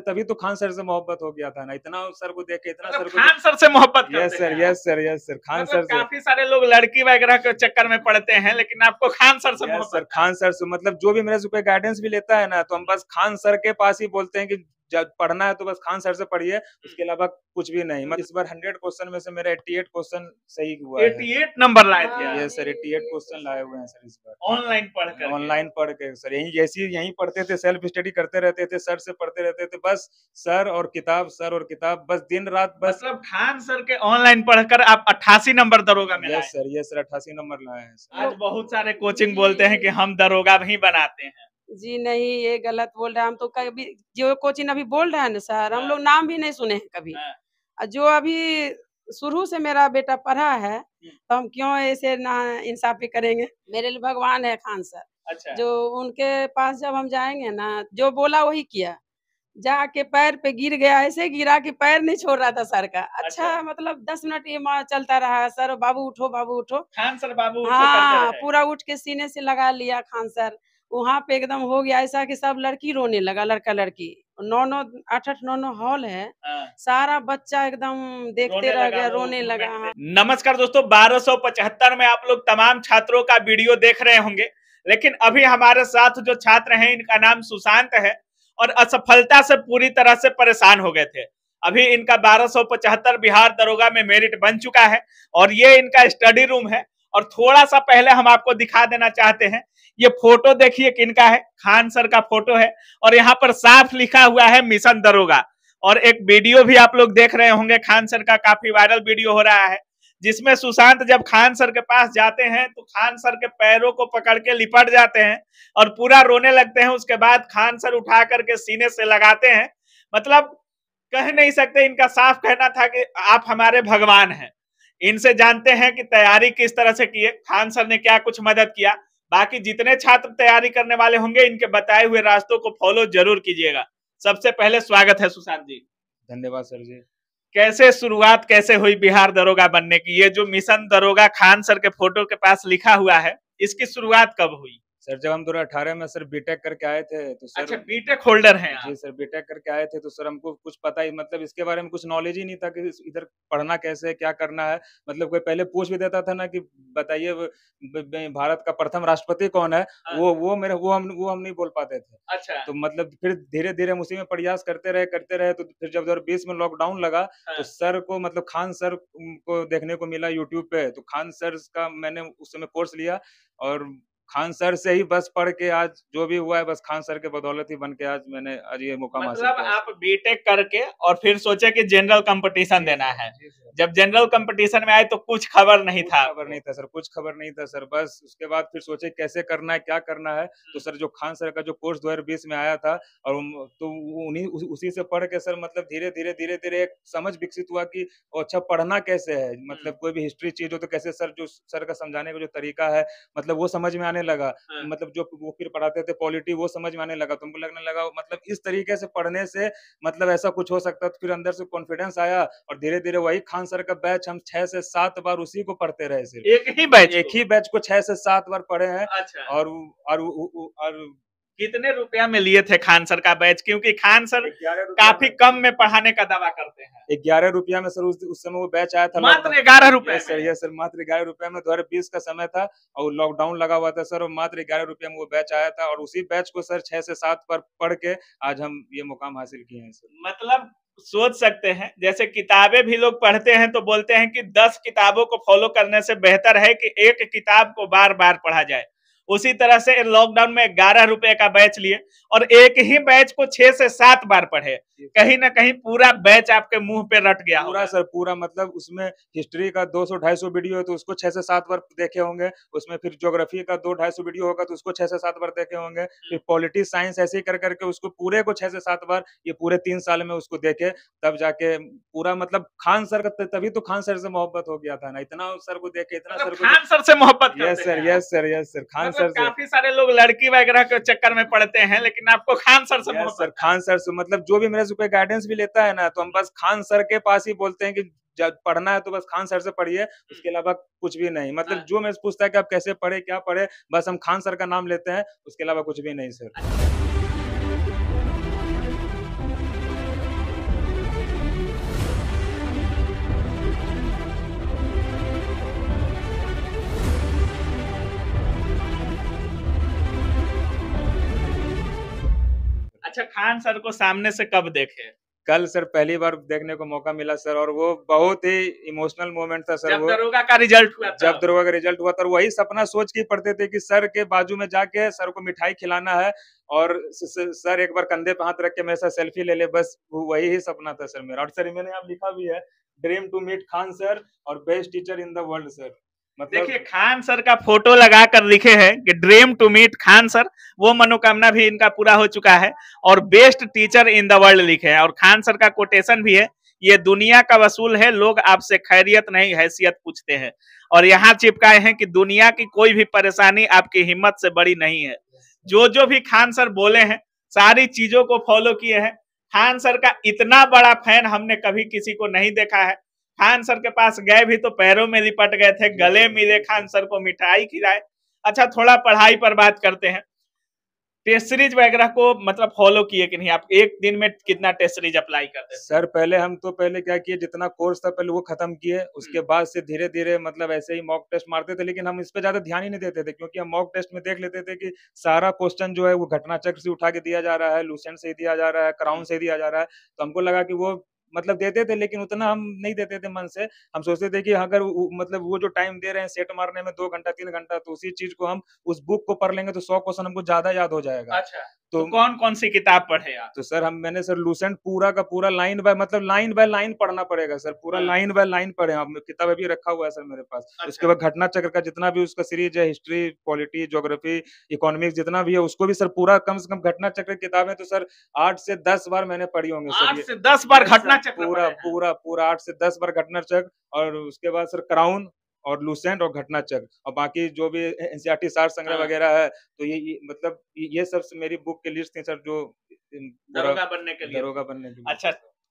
तभी तो खान सर से मोहब्बत हो गया था ना इतना सर को देख के इतना मतलब सर को खान सर से मोहब्बत यस मतलब sir yes sir yes sir Khan sir काफी सारे लोग लड़की वगैरह के चक्कर में पड़ते हैं लेकिन आपको खान सर से सर खान सर से मतलब जो भी मेरे से कोई गाइडेंस भी लेता है ना तो हम बस खान सर के पास ही बोलते हैं कि जब पढ़ना है तो बस खान सर से पढ़िए हम्म। उसके अलावा कुछ भी नहीं मतलब इस बार हंड्रेड क्वेश्चन में से मेरा एट्टी एट क्वेश्चन सही हुआ एट्टी एट नंबर लाए थे सर एट्टी एट क्वेश्चन लाए हुए हैं सर इस बार ऑनलाइन पढ़ ऑनलाइन पढ़ के सर यही जैसी यही पढ़ते थे सेल्फ स्टडी करते रहते थे सर से पढ़ते रहते थे बस सर और किताब सर और किताब बस दिन रात बस मतलब खान सर के ऑनलाइन पढ़कर आप अट्ठासी नंबर दरोगा में यस सर यस सर अट्ठासी नंबर लाए हैं आज बहुत सारे कोचिंग बोलते हैं कि हम दरोगा भी बनाते हैं जी नहीं ये गलत बोल रहा है हम तो कभी जो कोचिन अभी बोल रहा है ना सर हम लोग नाम भी नहीं सुने हैं कभी हाँ। जो अभी शुरू से मेरा बेटा पढ़ा है हम्म। तो हम क्यों ऐसे ना इंसाफी करेंगे मेरे लिए भगवान है खान सर अच्छा। जो उनके पास जब हम जाएंगे ना जो बोला वही किया जाके पैर पे गिर गया ऐसे गिरा कि पैर नहीं छोड़ रहा था सर का अच्छा, अच्छा। मतलब दस मिनट ये चलता रहा सर बाबू उठो बाबू उठो खान सर बाबू हाँ पूरा उठ के सीने से लगा लिया खान सर वहाँ पे एकदम हो गया ऐसा कि सब लड़की रोने लगा लड़का लड़की नौ नौ आठ आठ नौ नौ हॉल है हाँ। सारा बच्चा एकदम देखते रह गया रोने लगा हाँ। नमस्कार दोस्तों बारह में आप लोग तमाम छात्रों का वीडियो देख रहे होंगे लेकिन अभी हमारे साथ जो छात्र हैं इनका नाम सुशांत है और असफलता से पूरी तरह से परेशान हो गए थे अभी इनका बारह बिहार दरोगा में मेरिट बन चुका है और ये इनका स्टडी रूम है और थोड़ा सा पहले हम आपको दिखा देना चाहते हैं ये फोटो देखिए किनका है खान सर का फोटो है और यहाँ पर साफ लिखा हुआ है मिशन दरोगा और एक वीडियो भी आप लोग देख रहे होंगे खान सर का काफी वायरल वीडियो हो रहा है जिसमें सुशांत जब खान सर के पास जाते हैं तो खान सर के पैरों को पकड़ के लिपट जाते हैं और पूरा रोने लगते हैं उसके बाद खान सर उठा करके सीने से लगाते हैं मतलब कह नहीं सकते इनका साफ कहना था कि आप हमारे भगवान हैं इनसे जानते हैं कि तैयारी किस तरह से किए खान सर ने क्या कुछ मदद किया बाकी जितने छात्र तैयारी करने वाले होंगे इनके बताए हुए रास्तों को फॉलो जरूर कीजिएगा सबसे पहले स्वागत है सुशांत जी धन्यवाद सर जी कैसे शुरुआत कैसे हुई बिहार दरोगा बनने की ये जो मिशन दरोगा खान सर के फोटो के पास लिखा हुआ है इसकी शुरुआत कब हुई सर जब हम दो अठारह में सर बीटेक करके आए थे तो सर अच्छा बीटेक होल्डर हैं जी सर बीटेक करके आए थे तो सर हमको कुछ पता ही मतलब इसके बारे में कुछ नॉलेज ही नहीं था कि इधर पढ़ना कैसे है क्या करना है मतलब कोई पहले पूछ भी देता था ना कि बताइए भारत का प्रथम राष्ट्रपति कौन है हाँ। वो वो मेरे वो हम वो हम नहीं बोल पाते थे अच्छा तो मतलब फिर धीरे धीरे हम उसी में प्रयास करते रहे करते रहे तो फिर जब दो में लॉकडाउन लगा हाँ। तो सर को मतलब खान सर को देखने को मिला यूट्यूब पे तो खान सर का मैंने उस समय कोर्स लिया और खान सर से ही बस पढ़ के आज जो भी हुआ है बस खान सर के बदौलत ही बन के आज मैंने आज ये मुकाम मतलब आप बीटेक करके और फिर सोचे कि जनरल कंपटीशन देना है जब जनरल कंपटीशन में आए तो कुछ खबर नहीं था खबर नहीं था सर कुछ खबर नहीं था सर बस उसके बाद फिर सोचे कैसे करना है क्या करना है तो हम्म। सर जो खान सर का जो कोर्स दो में आया था और तो उन्हीं उसी से पढ़ के सर मतलब धीरे धीरे धीरे धीरे एक समझ विकसित हुआ कि अच्छा पढ़ना कैसे है मतलब हम्म। कोई भी हिस्ट्री चीज हो तो कैसे सर जो सर का समझाने का जो तरीका है मतलब वो समझ में आने आने लगा हाँ। मतलब जो वो फिर पढ़ाते थे पॉलिटी वो समझ में आने लगा तुमको तो लगने लगा मतलब इस तरीके से पढ़ने से मतलब ऐसा कुछ हो सकता तो फिर अंदर से कॉन्फिडेंस आया और धीरे धीरे वही खान सर का बैच हम छह से सात बार उसी को पढ़ते रहे सिर्फ एक ही बैच एक ही बैच को छह से सात बार पढ़े हैं अच्छा। और और कितने रुपया में लिए थे खान सर का बैच क्योंकि खान सर काफी कम में पढ़ाने का दावा करते हैं ग्यारह रुपया में सर उस, उस समय वो बैच आया था मात्र ग्यारह रुपया सर यस सर मात्र ग्यारह रुपया में दो का समय था और लॉकडाउन लगा हुआ था सर और मात्र ग्यारह रुपया में वो बैच आया था और उसी बैच को सर छह से सात पर पढ़ के आज हम ये मुकाम हासिल किए हैं सर मतलब सोच सकते हैं जैसे किताबें भी लोग पढ़ते हैं तो बोलते हैं कि दस किताबों को फॉलो करने से बेहतर है कि एक किताब को बार बार पढ़ा जाए उसी तरह से लॉकडाउन में ग्यारह रुपए का बैच लिए और एक ही बैच को छह से सात बार पढ़े कहीं ना कहीं पूरा बैच आपके मुंह पे रट गया पूरा सर पूरा मतलब उसमें हिस्ट्री का 200 250 वीडियो है तो उसको छह से सात बार देखे होंगे उसमें फिर ज्योग्राफी का दो ढाई सौ वीडियो होगा तो उसको छह से सात बार देखे होंगे हम्म। फिर पॉलिटिक्स साइंस ऐसे कर करके उसको पूरे को छह से सात बार ये पूरे तीन साल में उसको देखे तब जाके पूरा मतलब खान सर का तभी तो खान सर से मोहब्बत हो गया था ना इतना सर को देखे इतना मतलब सर को खान सर से मोहब्बत यस मतलब sir yes sir yes sir Khan sir काफी सारे लोग लड़की वगैरह के चक्कर में पड़ते हैं लेकिन आपको खान सर से मोहब्बत खान सर से मतलब जो भी मेरे रुपए गाइडेंस भी लेता है ना तो हम बस खान सर के पास ही बोलते हैं कि जब पढ़ना है तो बस खान सर से पढ़िए उसके हम्म। अलावा कुछ भी नहीं मतलब हाँ। जो मैं पूछता है कि आप कैसे पढ़े क्या पढ़े बस हम खान सर का नाम लेते हैं उसके अलावा कुछ भी नहीं सर अच्छा खान सर को सामने से कब देखे कल सर पहली बार देखने को मौका मिला सर और वो बहुत ही इमोशनल मोमेंट था सर जब दरोगा का रिजल्ट हुआ जब दरोगा का रिजल्ट हुआ था वही सपना सोच के पढ़ते थे कि सर के बाजू में जाके सर को मिठाई खिलाना है और सर एक बार कंधे पे हाथ रख के मेरे साथ सेल्फी ले ले बस वही ही सपना था सर मेरा और सर मैंने आप लिखा भी है dream to meet Khan sir और best teacher in the world sir मतलब देखिए खान सर का फोटो लगा कर लिखे हैं कि dream to meet Khan sir वो मनोकामना भी इनका पूरा हो चुका है और best teacher in the world लिखे हैं और खान सर का कोटेशन भी है ये दुनिया का वसूल है लोग आपसे खैरियत नहीं हैसियत पूछते हैं और यहाँ चिपकाए हैं कि दुनिया की कोई भी परेशानी आपकी हिम्मत से बड़ी नहीं है जो जो भी खान सर बोले हैं सारी चीजों को फॉलो किए हैं खान सर का इतना बड़ा फैन हमने कभी किसी को नहीं देखा है खान सर के पास गए भी तो पैरों में लिपट गए थे गले मिले खान सर को मिठाई खिलाए अच्छा थोड़ा पढ़ाई पर बात करते हैं टेस्ट सीरीज वगैरह को मतलब फॉलो किए कि नहीं आप एक दिन में कितना टेस्ट सीरीज अप्लाई करते सर पहले हम तो पहले क्या किए जितना कोर्स था पहले वो खत्म किए उसके हम्म। बाद से धीरे धीरे मतलब ऐसे ही मॉक टेस्ट मारते थे लेकिन हम इस पर ज्यादा ध्यान ही नहीं देते थे क्योंकि हम मॉक टेस्ट में देख लेते थे कि सारा क्वेश्चन जो है वो घटना चक्र से उठा के दिया जा रहा है लूसेंट से दिया जा रहा है क्राउन से दिया जा रहा है तो हमको लगा कि वो मतलब देते थे लेकिन उतना हम नहीं देते थे मन से हम सोचते थे कि अगर मतलब वो जो टाइम दे रहे हैं सेट मारने में दो घंटा तीन घंटा तो उसी चीज को हम उस बुक को पढ़ लेंगे तो सौ क्वेश्चन हमको ज्यादा याद हो जाएगा अच्छा तो, तो कौन कौन सी किताब पढ़े आप तो सर हम मैंने सर लूसेंट पूरा का पूरा लाइन बाय मतलब लाइन बाय लाइन पढ़ना पड़ेगा सर पूरा हाँ। लाइन बाय लाइन पढ़े आप किताब अभी रखा हुआ है सर मेरे पास अच्छा। उसके बाद घटना चक्र का जितना भी उसका सीरीज है हिस्ट्री पॉलिटी ज्योग्राफी इकोनॉमिक्स जितना भी है उसको भी सर पूरा कम से कम घटना चक्र किताब है तो सर आठ से दस बार मैंने पढ़ी होंगे सर दस बार घटना चक्र पूरा पूरा पूरा आठ से दस बार घटना चक्र और उसके बाद सर क्राउन और लूसेंट और घटना चक्र और बाकी जो भी एनसीआरटी सार संग्रह हाँ। वगैरह है तो ये, ये मतलब ये सब मेरी बुक के लिस्ट थी सर जो दरोगा बनने के लिए दरोगा बनने के लिए अच्छा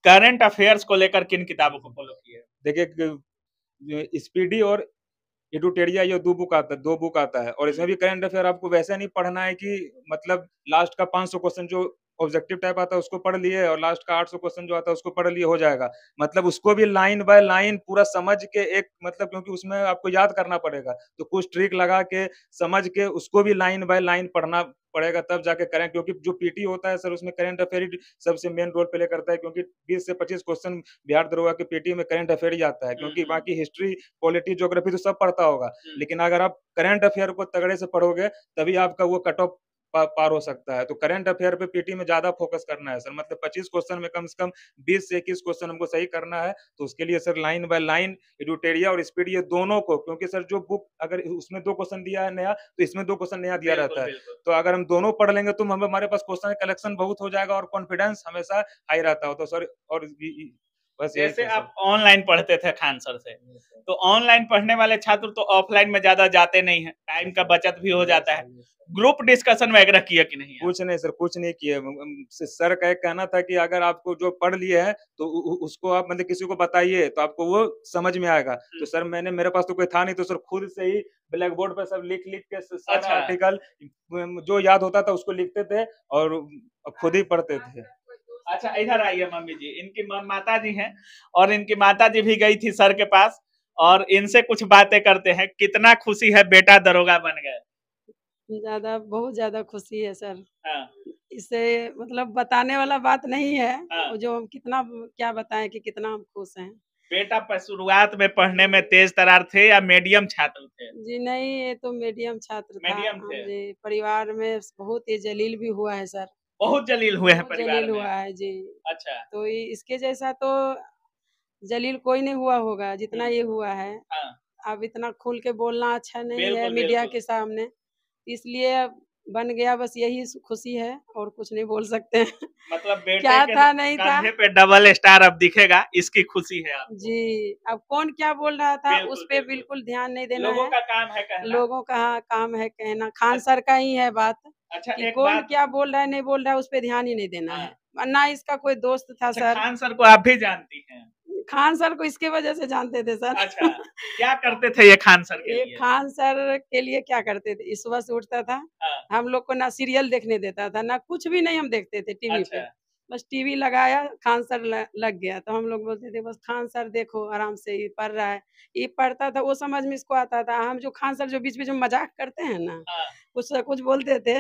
करंट अफेयर्स को लेकर किन किताबों को फॉलो किया देखिए स्पीडी और एडुटेरिया ये दो बुक आता है दो बुक आता है और इसमें भी हम्म। करंट अफेयर आपको वैसे नहीं पढ़ना है कि मतलब लास्ट का 500 क्वेश्चन जो ऑब्जेक्टिव टाइप आता है उसको पढ़ लिए और लास्ट का आठ सौ क्वेश्चन जो आता है उसको पढ़ लिए हो जाएगा मतलब उसको भी लाइन बाय लाइन पूरा समझ के एक मतलब क्योंकि उसमें आपको याद करना पड़ेगा तो कुछ ट्रिक लगा के समझ के उसको भी लाइन बाय लाइन पढ़ना पड़ेगा तब जाके करें क्योंकि जो पीटी होता है सर उसमें करंट अफेयर सबसे मेन रोल प्ले करता है क्योंकि 20 से 25 क्वेश्चन बिहार दरोगा के पीटी में करंट अफेयर ही आता है क्योंकि हम्म, हम्म। बाकी हिस्ट्री पॉलिटी ज्योग्राफी तो सब पढ़ता होगा हम्म। लेकिन अगर आप करंट अफेयर को तगड़े से पढ़ोगे तभी आपका वो कट ऑफ पार हो सकता है तो करंट अफेयर पे पीटी में ज्यादा फोकस करना है सर मतलब 25 क्वेश्चन में कम से कम 20 से इक्कीस क्वेश्चन हमको सही करना है तो उसके लिए सर लाइन बाय लाइन एडुटेरिया और स्पीड ये दोनों को क्योंकि सर जो बुक अगर उसमें दो क्वेश्चन दिया है नया तो इसमें दो क्वेश्चन नया दिया रहता है तो अगर हम दोनों पढ़ लेंगे तो हमारे पास क्वेश्चन कलेक्शन बहुत हो जाएगा और कॉन्फिडेंस हमेशा हाई रहता हो तो सर और बस जैसे आप ऑनलाइन पढ़ते थे खान सर से तो ऑनलाइन पढ़ने वाले छात्र तो ऑफलाइन में ज्यादा जाते नहीं है टाइम का बचत भी हो जाता है ग्रुप डिस्कशन वगैरह किया कि नहीं कुछ नहीं सर कुछ नहीं किया सर का एक कहना था कि अगर आपको जो पढ़ लिए है तो उसको आप मतलब किसी को बताइए तो आपको वो समझ में आएगा हम्म। तो सर मैंने मेरे पास तो कोई था नहीं तो सर खुद से ही ब्लैक बोर्ड पर सब लिख लिख के अच्छा। आर्टिकल जो याद होता था उसको लिखते थे और खुद ही पढ़ते हाँ, थे हाँ। अच्छा इधर आइए मम्मी जी इनकी माता जी हैं और इनकी माता जी भी गई थी सर के पास और इनसे कुछ बातें करते हैं कितना खुशी है बेटा दरोगा बन गए ज्यादा बहुत ज्यादा खुशी है सर हाँ। इससे मतलब बताने वाला बात नहीं है हाँ। जो कितना क्या बताएं कि कितना हम खुश हैं बेटा शुरुआत में पढ़ने में तेज तरार थे या मीडियम छात्र थे जी नहीं ये तो मीडियम छात्र मीडियम थे। हाँ परिवार में बहुत ही जलील भी हुआ है सर बहुत जलील हुए हैं परिवार जलील में। हुआ है जी अच्छा तो इसके जैसा तो जलील कोई नहीं हुआ होगा जितना हम्म। ये हुआ है हाँ। अब इतना खुल के बोलना अच्छा नहीं है मीडिया के सामने इसलिए बन गया बस यही खुशी है और कुछ नहीं बोल सकते हैं मतलब बेटे क्या के था नहीं था पे डबल स्टार अब दिखेगा इसकी खुशी है आपको। जी अब कौन क्या बोल रहा था उस पर बिल्कुल ध्यान नहीं देना लोगों है। का काम है कहना लोगों का हाँ, काम है कहना खान अच्छा। सर का ही है बात अच्छा कि कौन बात... क्या बोल रहा है नहीं बोल रहा है उस पर ध्यान ही नहीं देना हाँ। है ना इसका कोई दोस्त था अच्छा, सर खान सर को आप भी जानती है खान सर को इसके वजह से जानते थे सर अच्छा क्या करते थे ये खान सर के ये लिए? खान सर के लिए क्या करते थे सुबह से उठता था हाँ। हम लोग को ना सीरियल देखने देता था ना कुछ भी नहीं हम देखते थे टीवी अच्छा। पे बस टीवी लगाया खान सर लग गया तो हम लोग बोलते थे बस खान सर देखो आराम से ये पढ़ रहा है ये पढ़ता था वो समझ में इसको आता था हम जो खान सर जो बीच बीच में मजाक करते है ना हाँ। कुछ कुछ बोलते थे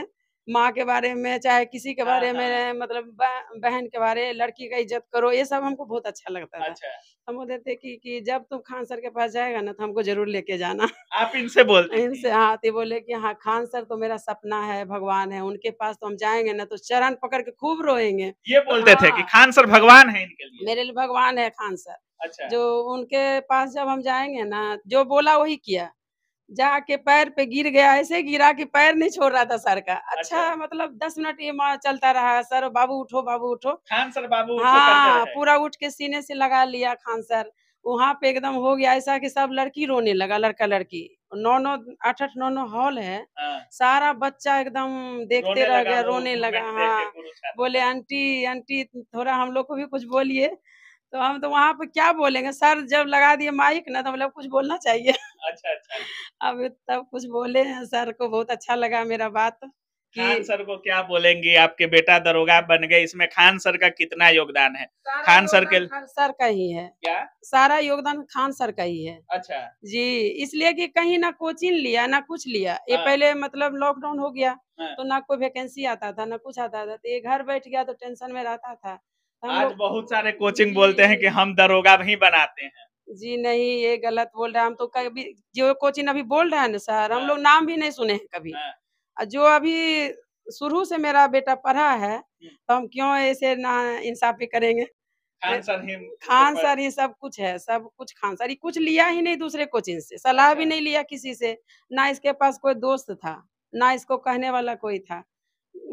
माँ के बारे में चाहे किसी के हाँ, बारे में हाँ। मतलब बहन के बारे लड़की का इज्जत करो ये सब हमको बहुत अच्छा लगता था अच्छा। हम बोलते थे कि, कि जब तुम खान सर के पास जाएगा ना तो हमको जरूर लेके जाना आप इनसे बोलते इनसे हाँ तो बोले कि हाँ खान सर तो मेरा सपना है भगवान है उनके पास तो हम जाएंगे ना तो चरण पकड़ के खूब रोएंगे ये तो बोलते थे कि हाँ। खान सर भगवान है इनके लिए मेरे लिए भगवान है खान सर अच्छा जो उनके पास जब हम जाएंगे ना जो बोला वही किया जाके पैर पे गिर गया ऐसे गिरा कि पैर नहीं छोड़ रहा था सर का अच्छा, अच्छा। मतलब दस मिनट ये चलता रहा सर बाबू उठो बाबू उठो खान सर बाबू हाँ पूरा उठ के सीने से लगा लिया खान सर वहाँ पे एकदम हो गया ऐसा कि सब लड़की रोने लगा लड़का लड़की नौ नौ आठ आठ नौ नौ हॉल है हाँ। सारा बच्चा एकदम देखते रह गया रोने लगा हाँ बोले आंटी आंटी थोड़ा हम लोग को भी कुछ बोलिए तो हम तो वहाँ पे क्या बोलेंगे सर जब लगा दिए माइक ना तो मतलब कुछ बोलना चाहिए अच्छा अच्छा अब तब कुछ बोले हैं सर को बहुत अच्छा लगा मेरा बात कि खान सर को क्या बोलेंगी आपके बेटा दरोगा बन गए इसमें खान सर का कितना योगदान है खान सर के सर का ही है क्या सारा योगदान खान सर का ही है अच्छा जी इसलिए कि कहीं ना कोचिंग लिया ना कुछ लिया ये हाँ। पहले मतलब लॉकडाउन हो गया हाँ। तो ना कोई वैकेंसी आता था ना कुछ आता था तो ये घर बैठ गया तो टेंशन में रहता था आज बहुत सारे कोचिंग बोलते हैं कि हम दरोगा भी बनाते हैं जी नहीं ये गलत बोल रहा है हम तो कभी जो कोचिंग अभी बोल रहे है ना सर हम हाँ। लोग नाम भी नहीं सुने हैं कभी हाँ। जो अभी शुरू से मेरा बेटा पढ़ा है हम्म। तो हम क्यों ऐसे ना इंसाफी करेंगे खान सर ही सब कुछ है सब कुछ खान सर कुछ लिया ही नहीं दूसरे कोचिंग से सलाह भी अच्छा। नहीं लिया किसी से ना इसके पास कोई दोस्त था ना इसको कहने वाला कोई था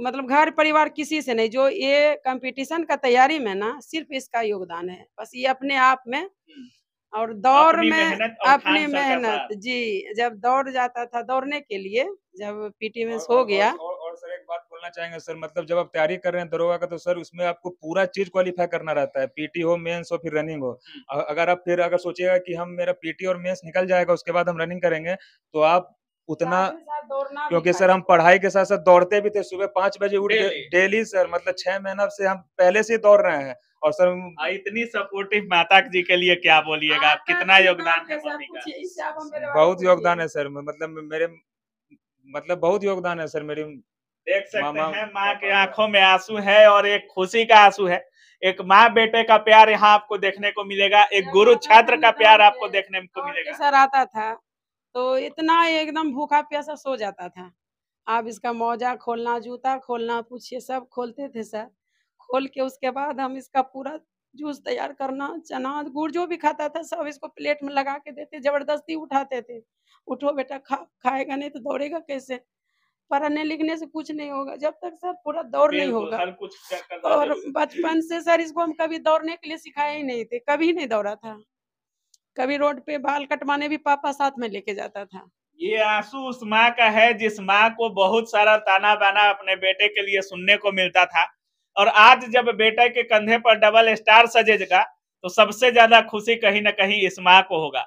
मतलब घर परिवार किसी से नहीं जो ये कंपटीशन का तैयारी में ना सिर्फ इसका योगदान है बस ये अपने आप में हम्म। और दौड़ में अपनी मेहनत जी जब दौड़ जाता था दौड़ने के लिए जब पीटी में हो गया और, सर एक बात बोलना चाहेंगे सर मतलब जब आप तैयारी कर रहे हैं दरोगा का तो सर उसमें आपको पूरा चीज क्वालिफाई करना रहता है पीटी हो मेंस हो फिर रनिंग हो हम्म। अगर आप फिर अगर सोचिएगा कि हम मेरा पीटी और मेंस निकल जाएगा उसके बाद हम रनिंग करेंगे तो आप उतना क्योंकि सर हम पढ़ाई के साथ साथ दौड़ते भी थे सुबह पांच बजे उठ डेली सर मतलब छह महीना से हम पहले से दौड़ रहे हैं और सर हाँ, इतनी सपोर्टिव माता जी के लिए क्या बोलिएगा आप कितना योगदान है बहुत योगदान है सर मतलब मेरे मतलब बहुत योगदान है सर मेरी देख सकते हैं माँ के आंखों में आंसू है और एक खुशी का आंसू है एक माँ बेटे का प्यार यहाँ आपको देखने को मिलेगा एक गुरु छात्र का प्यार आपको देखने को मिलेगा सर आता था तो इतना एकदम भूखा प्यासा सो जाता था आप इसका मौजा खोलना जूता खोलना पूछे सब खोलते थे सर खोल के उसके बाद हम इसका पूरा जूस तैयार करना चना गुड़ जो भी खाता था सब इसको प्लेट में लगा के देते जबरदस्ती उठाते थे उठो बेटा खा खाएगा नहीं तो दौड़ेगा कैसे पढ़ने लिखने से कुछ नहीं होगा जब तक सर पूरा दौड़ नहीं होगा और बचपन से सर इसको हम कभी दौड़ने के लिए सिखाया ही नहीं थे कभी नहीं दौड़ा था कभी रोड पे बाल कटवाने भी पापा साथ में लेके जाता था ये आंसू उस माँ का है जिस माँ को बहुत सारा ताना बाना अपने बेटे के लिए सुनने को मिलता था और आज जब बेटे के कंधे पर डबल स्टार सजेगा तो सबसे ज्यादा खुशी कहीं ना कहीं इस माँ को होगा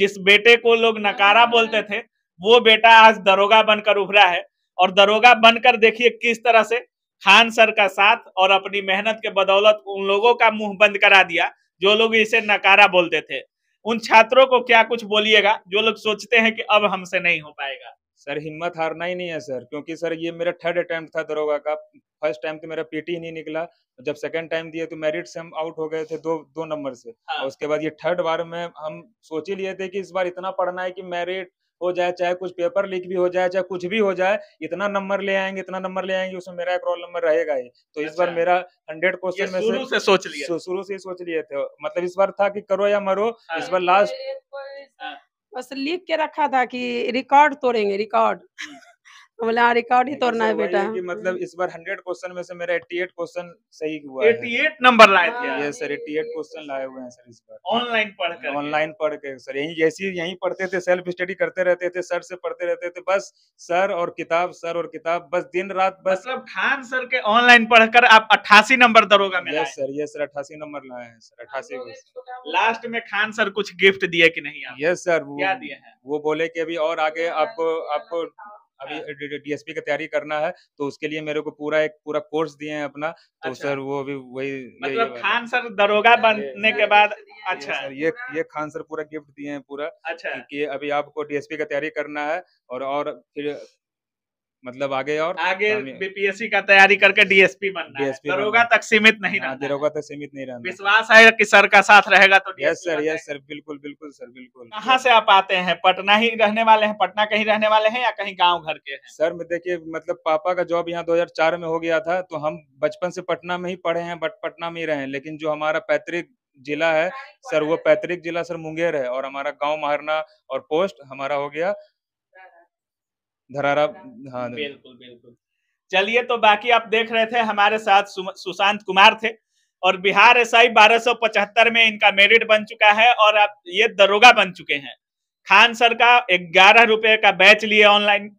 जिस बेटे को लोग नकारा बोलते थे वो बेटा आज दरोगा बनकर उभरा है और दरोगा बनकर देखिए किस तरह से खान सर का साथ और अपनी मेहनत के बदौलत उन लोगों का मुंह बंद करा दिया जो लोग इसे नकारा बोलते थे उन छात्रों को क्या कुछ बोलिएगा जो लोग सोचते हैं कि अब हमसे नहीं हो पाएगा सर हिम्मत हारना ही नहीं है सर क्योंकि सर ये मेरा थर्ड अटेम्प्ट था दरोगा का फर्स्ट टाइम तो मेरा पीटी ही नहीं निकला जब सेकंड टाइम दिया तो मेरिट से हम आउट हो गए थे दो दो नंबर से हाँ। और उसके बाद ये थर्ड बार में हम सोच ही लिए थे कि इस बार इतना पढ़ना है कि मेरिट हो जाए चाहे कुछ पेपर लीक भी हो जाए चाहे कुछ भी हो जाए इतना नंबर ले आएंगे इतना नंबर ले आएंगे उसमें मेरा एक रोल नंबर रहेगा ही तो इस बार अच्छा। मेरा हंड्रेड क्वेश्चन में शुरू से सोच लिया शुरू से ही सोच लिए थे मतलब इस बार था कि करो या मरो इस हाँ। बार लास्ट हाँ। बस लिख के रखा था कि रिकॉर्ड तोड़ेंगे रिकॉर्ड बोला रिकॉर्ड ही तोड़ना है बेटा कि मतलब इस बार 100 क्वेश्चन में से मेरा 88 क्वेश्चन सही हुआ 88 है 88 नंबर लाए थे हाँ, ये सर 88 क्वेश्चन लाए हुए हैं सर इस बार ऑनलाइन पढ़ कर ऑनलाइन पढ़ के सर यही जैसी यही पढ़ते थे सेल्फ स्टडी करते रहते थे सर से पढ़ते रहते थे बस सर और किताब सर और किताब बस दिन रात बस मतलब खान सर के ऑनलाइन पढ़कर आप अट्ठासी नंबर दरोगा मेरा यस सर यस सर अट्ठासी नंबर लाए हैं सर अट्ठासी लास्ट में खान सर कुछ गिफ्ट दिए की नहीं यस सर क्या दिए हैं वो बोले की अभी और आगे आपको आपको अभी हाँ। डीएसपी की तैयारी करना है तो उसके लिए मेरे को पूरा एक पूरा कोर्स दिए हैं अपना तो अच्छा। सर वो अभी वही मतलब खान सर दरोगा बनने के बाद अच्छा ये ये खान सर पूरा गिफ्ट दिए हैं पूरा अच्छा कि अभी आपको डीएसपी का तैयारी करना है और और फिर मतलब आगे और आगे बीपीएससी का तैयारी करके डीएसपी बनना डीएसपी दरोगा तो हाँ, तक सीमित नहीं रहना दरोगा तक सीमित नहीं रहना विश्वास है कि सर का साथ रहेगा तो यस सर यस सर बिल्कुल बिल्कुल सर बिल्कुल कहाँ से आप आते हैं पटना ही रहने वाले हैं पटना कहीं रहने वाले हैं या कहीं गाँव घर के सर में देखिए मतलब पापा का जॉब यहाँ दो में हो गया था तो हम बचपन से पटना में ही पढ़े हैं बट पटना में ही रहे लेकिन जो हमारा पैतृक जिला है सर वो पैतृक जिला सर मुंगेर है और हमारा गांव महारना और पोस्ट हमारा हो गया धरारा हाँ बिल्कुल बिल्कुल चलिए तो बाकी आप देख रहे थे हमारे साथ सुशांत कुमार थे और बिहार एस आई में इनका मेरिट बन चुका है और आप ये दरोगा बन चुके हैं खान सर का ग्यारह रुपए का बैच लिए ऑनलाइन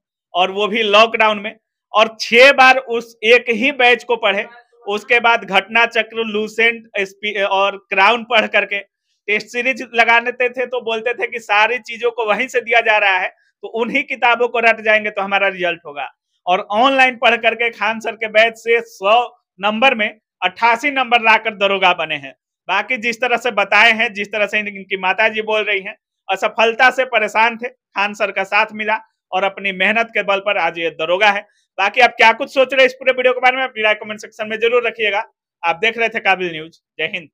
और वो भी लॉकडाउन में और छह बार उस एक ही बैच को पढ़े उसके बाद घटना चक्र लूसेंट और क्राउन पढ़ करके टेस्ट सीरीज लगाते थे तो बोलते थे कि सारी चीजों को वहीं से दिया जा रहा है तो उन्हीं किताबों को रट जाएंगे तो हमारा रिजल्ट होगा और ऑनलाइन पढ़ करके खान सर के बैच से सौ नंबर में अट्ठासी नंबर लाकर दरोगा बने हैं बाकी जिस तरह से बताए हैं जिस तरह से इनकी माता जी बोल रही हैं असफलता से परेशान थे खान सर का साथ मिला और अपनी मेहनत के बल पर आज ये दरोगा है बाकी आप क्या कुछ सोच रहे हैं इस पूरे वीडियो के बारे में आप कमेंट सेक्शन में जरूर रखिएगा आप देख रहे थे काबिल न्यूज जय हिंद